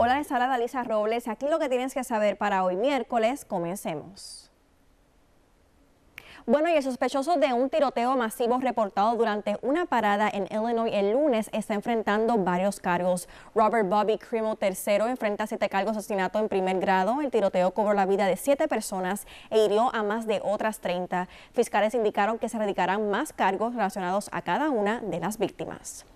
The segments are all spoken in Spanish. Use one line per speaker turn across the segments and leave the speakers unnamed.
Hola, es habla Dalisa Robles. Aquí lo que tienes que saber para hoy miércoles. Comencemos. Bueno, y el sospechoso de un tiroteo masivo reportado durante una parada en Illinois el lunes está enfrentando varios cargos. Robert Bobby Crimo III enfrenta siete cargos de asesinato en primer grado. El tiroteo cobró la vida de siete personas e hirió a más de otras 30. Fiscales indicaron que se radicarán más cargos relacionados a cada una de las víctimas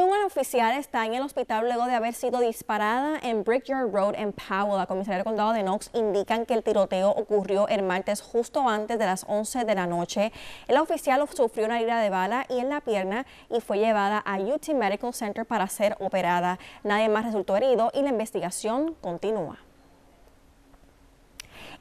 una oficial está en el hospital luego de haber sido disparada en Brickyard Road en Powell. La comisaría del condado de Knox indican que el tiroteo ocurrió el martes justo antes de las 11 de la noche. La oficial sufrió una herida de bala y en la pierna y fue llevada a UT Medical Center para ser operada. Nadie más resultó herido y la investigación continúa.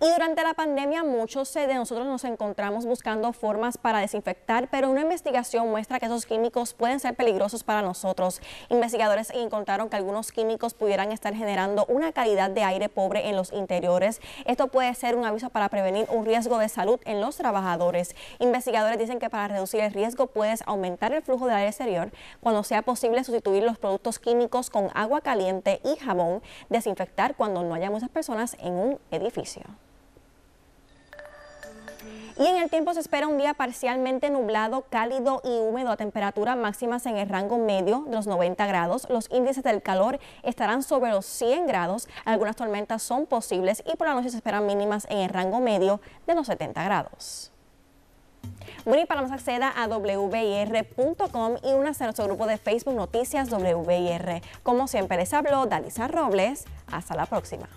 Y durante la pandemia muchos de nosotros nos encontramos buscando formas para desinfectar, pero una investigación muestra que esos químicos pueden ser peligrosos para nosotros. Investigadores encontraron que algunos químicos pudieran estar generando una calidad de aire pobre en los interiores. Esto puede ser un aviso para prevenir un riesgo de salud en los trabajadores. Investigadores dicen que para reducir el riesgo puedes aumentar el flujo de aire exterior cuando sea posible sustituir los productos químicos con agua caliente y jabón, desinfectar cuando no haya muchas personas en un edificio. Y en el tiempo se espera un día parcialmente nublado, cálido y húmedo a temperaturas máximas en el rango medio de los 90 grados. Los índices del calor estarán sobre los 100 grados. Algunas tormentas son posibles y por la noche se esperan mínimas en el rango medio de los 70 grados. Bueno, para más acceda a wbr.com y únase a nuestro grupo de Facebook Noticias WIR. Como siempre les habló Dalisa Robles. Hasta la próxima.